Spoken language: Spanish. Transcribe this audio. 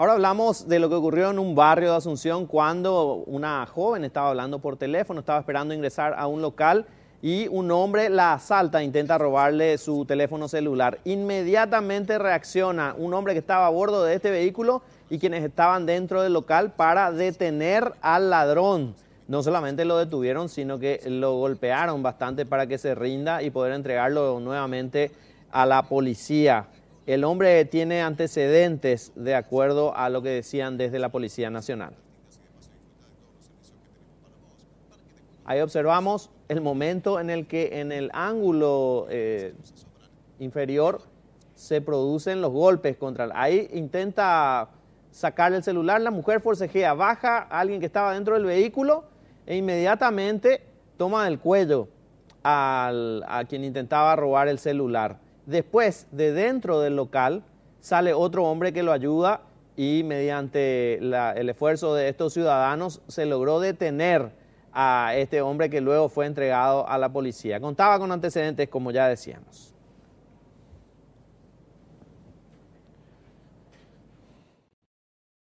Ahora hablamos de lo que ocurrió en un barrio de Asunción cuando una joven estaba hablando por teléfono, estaba esperando ingresar a un local y un hombre la asalta, intenta robarle su teléfono celular. Inmediatamente reacciona un hombre que estaba a bordo de este vehículo y quienes estaban dentro del local para detener al ladrón. No solamente lo detuvieron, sino que lo golpearon bastante para que se rinda y poder entregarlo nuevamente a la policía. El hombre tiene antecedentes de acuerdo a lo que decían desde la Policía Nacional. Ahí observamos el momento en el que en el ángulo eh, inferior se producen los golpes contra él. Ahí intenta sacar el celular, la mujer forcejea, baja a alguien que estaba dentro del vehículo e inmediatamente toma del cuello a quien intentaba robar el celular. Después, de dentro del local, sale otro hombre que lo ayuda y mediante el esfuerzo de estos ciudadanos se logró detener a este hombre que luego fue entregado a la policía. Contaba con antecedentes, como ya decíamos.